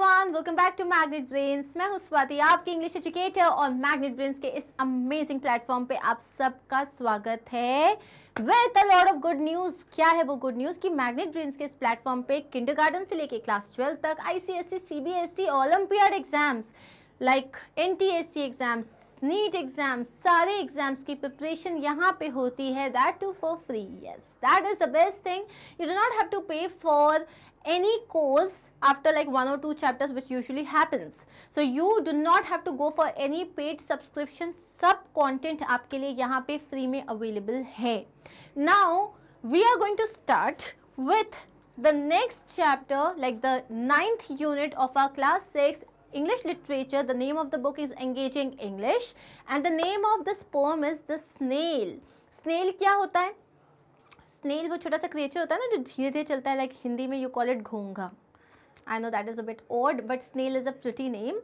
Everyone welcome back to Magnet Brains मैं हूं स्वाति आपकी इंग्लिश एजुकेटर और मैग्नेट ब्रेन्स के इस अमेजिंग प्लेटफॉर्म पे आप सबका स्वागत है with a lot of good news क्या है वो गुड न्यूज़ कि मैग्नेट ब्रेन्स के इस प्लेटफॉर्म पे किंडर से लेके क्लास ट्वेल्थ तक ICSE CBSE Olympiad exams like an exams NEET exam सारे एग्जाम्स की प्रिपरेशन यहाँ पे होती है that too for free yes that is the best thing you do not have to pay for any course after like one or two chapters which usually happens so you do not have to go for any paid subscription सब content आपके लिए यहाँ पे free में available है now we are going to start with the next chapter like the ninth unit of our class six English literature, the name of the book is Engaging English and the name of this poem is The Snail. Snail क्या होता है Snail वो छोटा सा creature होता है ना जो धीरे धीरे चलता है like Hindi में you call it घोंगा I know that is a bit odd, but snail is a pretty name.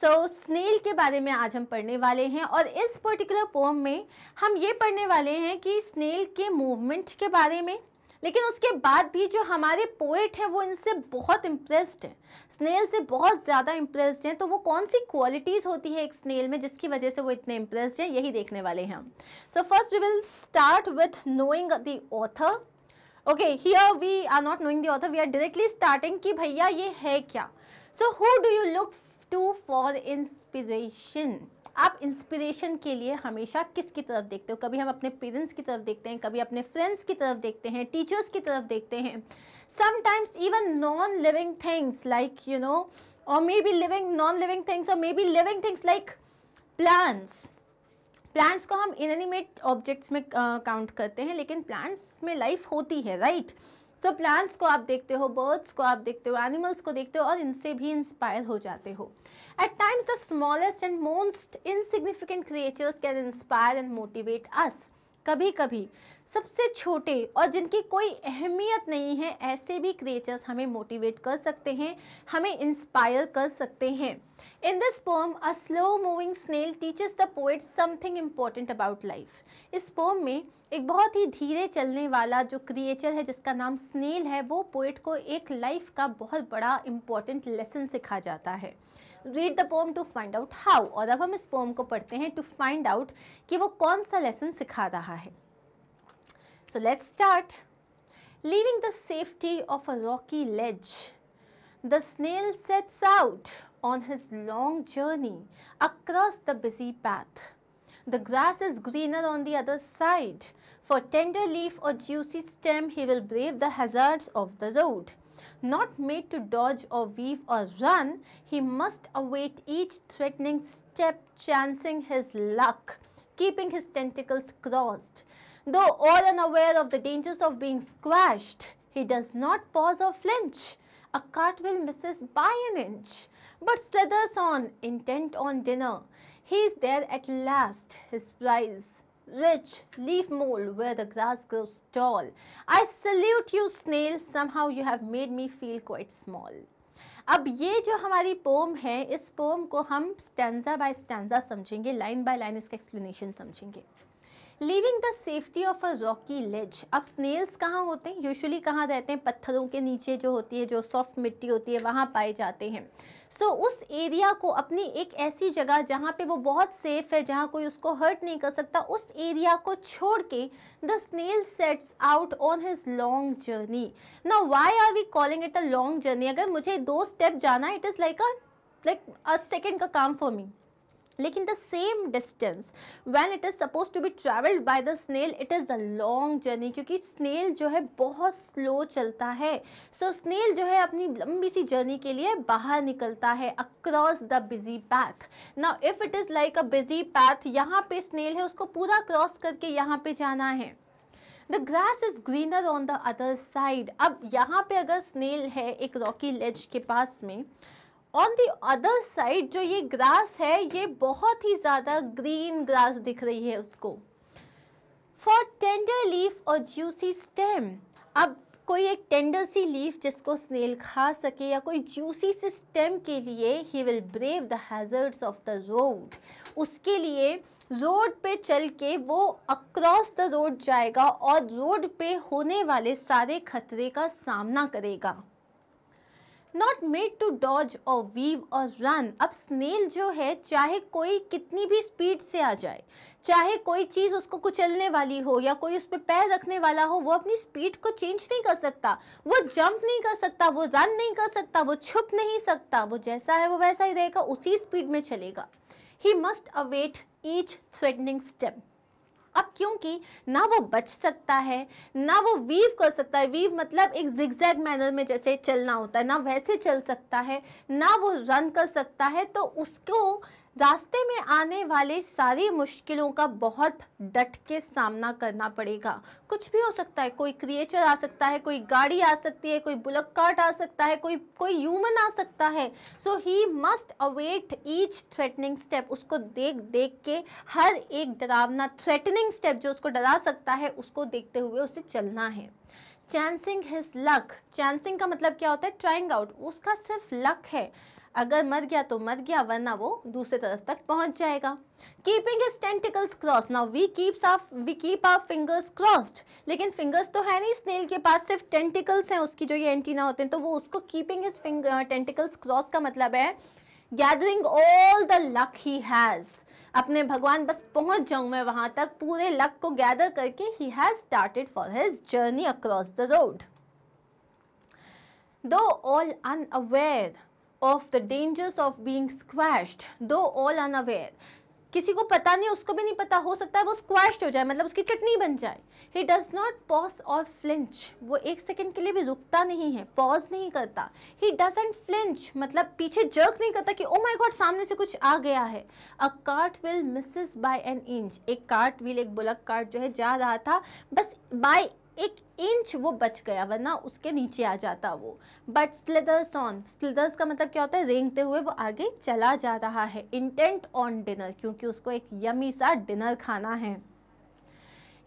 So snail के बारे में आज हम पढ़ने वाले हैं और इस पर्टिकुलर पोम में हम ये पढ़ने वाले हैं कि स्नेल के मूवमेंट के बारे में लेकिन उसके बाद भी जो हमारे पोएट हैं वो इनसे बहुत इम्प्रेस्ड हैं स्नेल से बहुत ज़्यादा इम्प्रेस्ड हैं तो वो कौन सी क्वालिटीज़ होती है एक स्नेल में जिसकी वजह से वो इतने इम्प्रेस्ड हैं यही देखने वाले हैं so first we will start with knowing the author okay here we are not knowing the author we are directly starting कि भैया ये है क्या so who do you look to for inspiration आप इंस्पिरेशन के लिए हमेशा किसकी तरफ देखते हो कभी हम अपने पेरेंट्स की तरफ देखते हैं कभी अपने फ्रेंड्स की तरफ देखते हैं टीचर्स की तरफ देखते हैं sometimes even non living things like you know or maybe living non living things or maybe living things like plants plants को हम इनिमेट ऑब्जेक्ट्स में काउंट uh, करते हैं लेकिन प्लांट्स में लाइफ होती है right right? So so, plants को आप देखते हो बर्ड्स को आप देखते हो एनिमल्स को देखते हो और इनसे भी इंस्पायर हो जाते हो at times the smallest and most insignificant creatures can inspire and motivate us कभी कभी सबसे छोटे और जिनकी कोई अहमियत नहीं है ऐसे भी क्रिएचर्स हमें मोटिवेट कर सकते हैं हमें इंस्पायर कर सकते हैं in this poem a slow moving snail teaches the poet something important about life इस पोम में एक बहुत ही धीरे चलने वाला जो क्रिएचर है जिसका नाम स्नेल है वो पोइट को एक लाइफ का बहुत बड़ा इम्पॉर्टेंट लेसन सिखा जाता है read the poem to find out how और अब हम इस पोम को पढ़ते हैं टू फाइंड आउट कि वो कौन सा लेसन सिखा रहा है so let's start leaving the safety of a rocky ledge the snail sets out on his long journey across the busy path the grass is greener on the other side for tender leaf or juicy stem he will brave the hazards of the road. Not made to dodge or weave or run, he must await each threatening step, chancing his luck, keeping his tentacles crossed. Though all unaware of the dangers of being squashed, he does not pause or flinch. A cartwheel misses by an inch, but slithers on, intent on dinner. He is there at last, his prize. rich leaf mold where the grass grows tall. I salute you snail, somehow you have made me feel quite small. अब ये जो हमारी pome है इस poem को हम stanza by stanza समझेंगे line by line इसका एक्सप्लेनेशन समझेंगे leaving the safety of a rocky ledge अब स्नेल्स कहाँ होते हैं यूजली कहाँ रहते हैं पत्थरों के नीचे जो होती है जो सॉफ्ट मिट्टी होती है वहाँ पाए जाते हैं सो so, उस एरिया को अपनी एक ऐसी जगह जहाँ पे वो बहुत सेफ है जहाँ कोई उसको हर्ट नहीं कर सकता उस एरिया को छोड़ के the snail sets out on his long journey ना why are we calling it a long journey अगर मुझे दो स्टेप जाना it is like a like a second का काम फॉर मी लेकिन the same distance when it is suppose to be travelled by the snail it is a long journey क्योंकि snail जो है बहुत स्लो चलता है सो so, स्नेल जो है अपनी लंबी सी जर्नी के लिए बाहर निकलता है अक्रॉस द बिजी पैथ ना if it is like a busy path यहाँ पे स्नेल है उसको पूरा क्रॉस करके यहाँ पे जाना है the grass is greener on the other side अब यहाँ पे अगर स्नेल है एक रॉकी लेज के पास में ऑन दी अदर साइड जो ये ग्रास है ये बहुत ही ज़्यादा ग्रीन ग्रास दिख रही है उसको फॉर टेंडर लीफ और जूसी स्टेम अब कोई एक टेंडर सी लीफ जिसको स्नेल खा सके या कोई जूसी सी स्टेम के लिए ही will brave the hazards of the road उसके लिए रोड पे चल के वो अक्रॉस द रोड जाएगा और रोड पे होने वाले सारे खतरे का सामना करेगा नॉट मेड टू डॉज और वीव और रन अब स्नेल जो है चाहे कोई कितनी भी स्पीड से आ जाए चाहे कोई चीज़ उसको कुचलने वाली हो या कोई उस पर पैर रखने वाला हो वो अपनी स्पीड को चेंज नहीं कर सकता वो जंप नहीं कर सकता वो रन नहीं कर सकता वो छुप नहीं सकता वो जैसा है वो वैसा ही रहेगा उसी स्पीड में चलेगा he must await each threatening step अब क्योंकि ना वो बच सकता है ना वो वीव कर सकता है वीव मतलब एक जिगजैग मैनर में जैसे चलना होता है ना वैसे चल सकता है ना वो रन कर सकता है तो उसको रास्ते में आने वाले सारी मुश्किलों का बहुत डट के सामना करना पड़ेगा कुछ भी हो सकता है कोई क्रिएचर आ सकता है कोई गाड़ी आ सकती है कोई बुलक कार्ट आ सकता है कोई कोई ह्यूमन आ सकता है so he must await each threatening step उसको देख देख के हर एक डरावना थ्रेटनिंग स्टेप जो उसको डरा सकता है उसको देखते हुए उसे चलना है चैंसिंग हिज लक चैंसिंग का मतलब क्या होता है ट्राइंग आउट उसका सिर्फ लक है अगर मर गया तो मर गया वरना वो दूसरे तरफ तक पहुंच जाएगा keeping his tentacles cross now we keeps of we keep our fingers crossed लेकिन फिंगर्स तो है नहीं स्नेल के पास सिर्फ टेंटिकल्स हैं उसकी जो ये एंटीना होते हैं तो वो उसको keeping his finger tentacles cross का मतलब है gathering all the luck he has अपने भगवान बस पहुंच जाऊं मैं वहां तक पूरे लक को गैदर करके he has started for his journey across the road though all unaware of the dangers of being squashed, though all unaware. किसी को पता नहीं उसको भी नहीं पता हो सकता है वो स्क्वैश्ड हो जाए मतलब उसकी चटनी बन जाए he does not pause or flinch वो एक सेकेंड के लिए भी रुकता नहीं है पॉज नहीं करता ही डजेंट फ्लिंच मतलब पीछे जर्क नहीं करता कि ओ माई गॉड सामने से कुछ आ गया है a cart wheel misses by an inch एक कार्ट व्हील एक बुलक कार्ट जो है जा रहा था बस बाय एक इंच वो बच गया वरना उसके नीचे आ जाता वो बट स्लिदर्स ऑन स्लिदर्स का मतलब क्या होता है रेंगते हुए वो आगे चला जा रहा है इंटेंट ऑन डिनर क्योंकि उसको एक यमी सा डिनर खाना है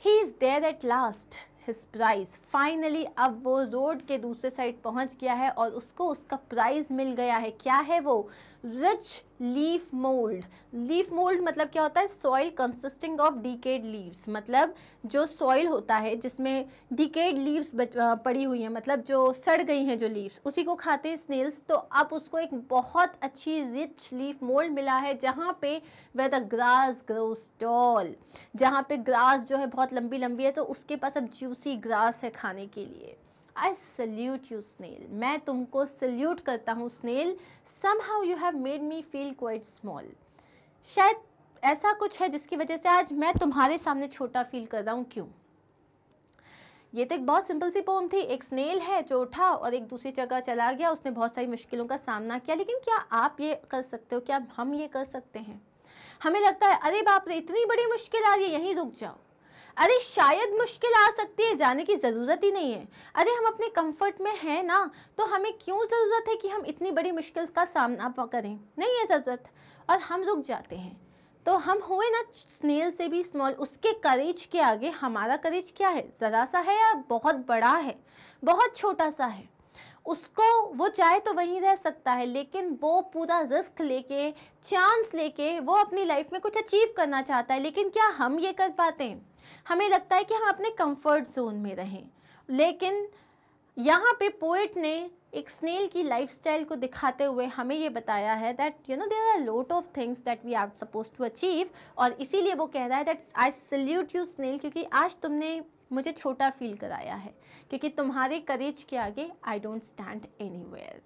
he is there at last his prize finally अब वो रोड के दूसरे साइड पहुंच गया है और उसको उसका प्राइज़ मिल गया है क्या है वो rich leaf mould leaf mould मतलब क्या होता है soil consisting of decayed leaves मतलब जो सॉइल होता है जिसमें डिकेड लीव्स पड़ी हुई हैं मतलब जो सड़ गई हैं जो लीव्स उसी को खाते हैं स्नेल्स तो अब उसको एक बहुत अच्छी रिच लीफ मोल्ड मिला है जहाँ पे where the grass grows tall जहाँ पे ग्रास जो है बहुत लंबी लंबी है तो उसके पास अब जूसी ग्रास है खाने के लिए आई सल्यूट यू स्नेल मैं तुमको सल्यूट करता हूँ snail somehow you have made me feel quite small शायद ऐसा कुछ है जिसकी वजह से आज मैं तुम्हारे सामने छोटा फील कर रहा हूँ क्यों ये तो एक बहुत सिंपल सी पोम थी एक स्नेल है जो उठा और एक दूसरी जगह चला गया उसने बहुत सारी मुश्किलों का सामना किया लेकिन क्या आप ये कर सकते हो क्या हम ये कर सकते हैं हमें लगता है अरे बाप रे इतनी बड़ी मुश्किल आ रही है यहीं रुक जाओ अरे शायद मुश्किल आ सकती है जाने की ज़रूरत ही नहीं है अरे हम अपने कंफर्ट में हैं ना तो हमें क्यों ज़रूरत है कि हम इतनी बड़ी मुश्किल का सामना करें नहीं है ज़रूरत और हम रुक जाते हैं तो हम हुए ना स्नेल से भी स्मॉल उसके करेज के आगे हमारा करेज क्या है ज़रा सा है या बहुत बड़ा है बहुत छोटा सा है उसको वो चाहे तो वहीं रह सकता है लेकिन वो पूरा रिस्क लेके चांस लेके वो अपनी लाइफ में कुछ अचीव करना चाहता है लेकिन क्या हम ये कर पाते हैं हमें लगता है कि हम अपने कंफर्ट जोन में रहें लेकिन यहाँ पे पोइट ने एक स्नेल की लाइफस्टाइल को दिखाते हुए हमें ये बताया है that you know there are lot of things that we are suppose to achieve और इसीलिए वो कह रहा है that I salute you snail क्योंकि आज तुमने मुझे छोटा फील कराया है क्योंकि तुम्हारे करेज के आगे I don't stand anywhere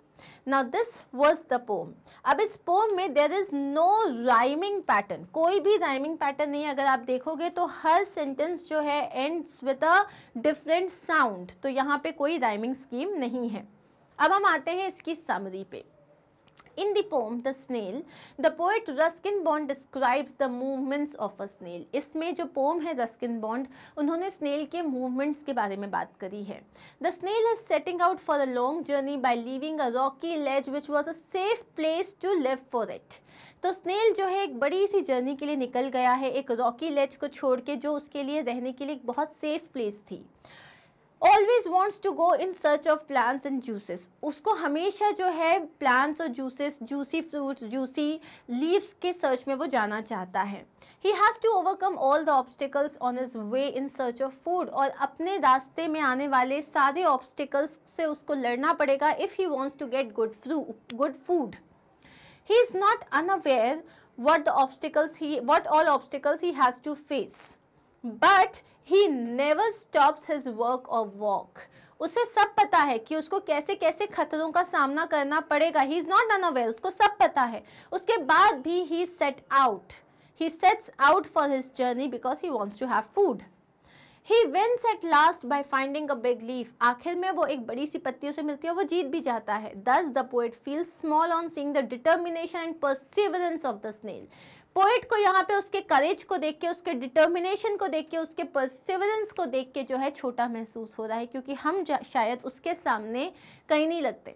now this was the poem अब इस पोम में there is no rhyming pattern कोई भी राइमिंग पैटर्न नहीं अगर आप देखोगे तो हर सेंटेंस जो है ends with a different sound तो यहाँ पे कोई राइमिंग स्कीम नहीं है अब हम आते हैं इसकी समरी पे In the poem The Snail, the poet Ruskin Bond describes the movements of a snail. इसमें जो poem है Ruskin Bond, उन्होंने snail के movements के बारे में बात करी है The snail is setting out for a long journey by leaving a rocky ledge which was a safe place to live for it. तो snail जो है एक बड़ी सी जर्नी के लिए निकल गया है एक रॉकी लेज को छोड़ के जो उसके लिए रहने के लिए एक बहुत सेफ प्लेस थी always wants to go in search of plants and juices उसको हमेशा जो है प्लान्स और juices juicy fruits juicy leaves के सर्च में वो जाना चाहता है he has to overcome all the obstacles on his way in search of food और अपने रास्ते में आने वाले सारे ऑब्स्टिकल्स से उसको लड़ना पड़ेगा if he wants to get good fruit good food he is not unaware what the obstacles he what all obstacles he has to face but he never stops his work और walk उसे सब पता है कि उसको कैसे कैसे खतरों का सामना करना पड़ेगा he is not unaware उसको सब पता है उसके बाद भी he set out he sets out for his journey because he wants to have food he wins at last by finding a big leaf आखिर में वो एक बड़ी सी पत्तियों से मिलती है वो जीत भी जाता है thus the poet feel small on seeing the determination and perseverance of the snail poet को यहाँ पे उसके करेज को देख के उसके डिटर्मिनेशन को देख के उसके परसिवरेंस को देख के जो है छोटा महसूस हो रहा है क्योंकि हम शायद उसके सामने कहीं नहीं लगते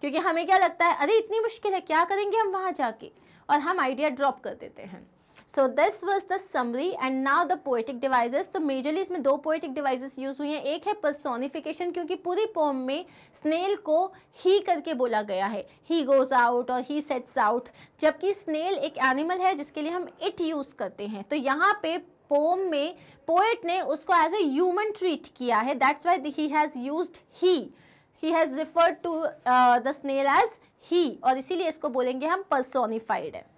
क्योंकि हमें क्या लगता है अरे इतनी मुश्किल है क्या करेंगे हम वहाँ जाके और हम आइडिया ड्रॉप कर देते हैं so this was the summary and now the poetic devices तो मेजरली इसमें दो पोएटिक डिवाइजेस यूज हुई हैं एक है पर्सोनिफिकेशन क्योंकि पूरी पोम में स्नेल को ही करके बोला गया है ही गोज आउट और ही सेट्स आउट जबकि स्नेल एक एनिमल है जिसके लिए हम इट यूज़ करते हैं तो यहाँ पे पोम में पोएट ने उसको एज ए ह्यूमन ट्रीट किया है that's why he has use he he has referred to the snail as he और इसीलिए इसको बोलेंगे हम पर्सोनिफाइड है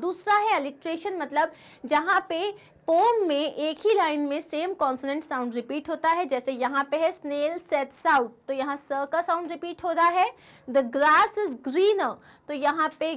दूसरा है अलिट्रेशन मतलब जहाँ पे पोम में एक ही लाइन में सेम कॉन्सोनेंट साउंड रिपीट होता है जैसे यहाँ पे है स्नेल सेट्स आउट तो यहाँ स का साउंड रिपीट हो रहा है द ग्रास इज ग्रीनर तो यहाँ पे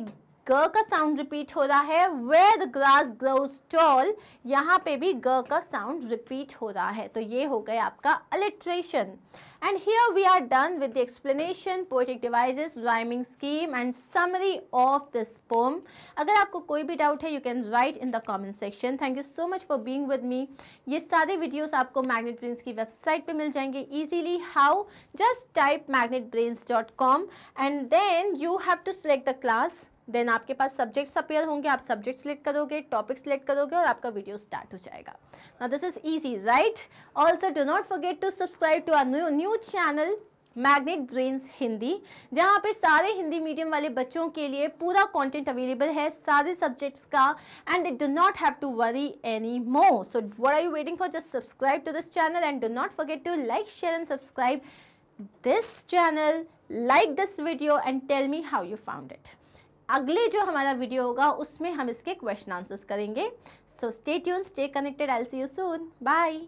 ग का साउंड रिपीट हो रहा है way the grass grows tall यहाँ पे भी ग का साउंड रिपीट हो रहा है तो ये हो गया आपका alliteration And here we are done with the explanation, poetic devices, rhyming scheme and summary of this poem. अगर आपको कोई भी doubt है, you can write in the comment section. Thank you so much for being with me. ये सारे videos आपको Magnet Brains की website पे easily. How? Just type magnetbrains.com and then you have to select the class. Then आपके पास subjects appear होंगे आप subject select करोगे टॉपिक सेलेक्ट करोगे और आपका वीडियो स्टार्ट हो जाएगा ना this is easy right also do not forget to subscribe to our new channel Magnet Brains Hindi जहाँ पे सारे हिंदी मीडियम वाले बच्चों के लिए पूरा कंटेंट अवेलेबल है सारे सब्जेक्ट्स का and it do not have to worry any more so what are you waiting for just subscribe to this channel and do not forget to like share and subscribe this channel like this video and tell me how you found it अगले जो हमारा video होगा उसमें हम इसके question answers करेंगे so stay tune stay connected I see you soon bye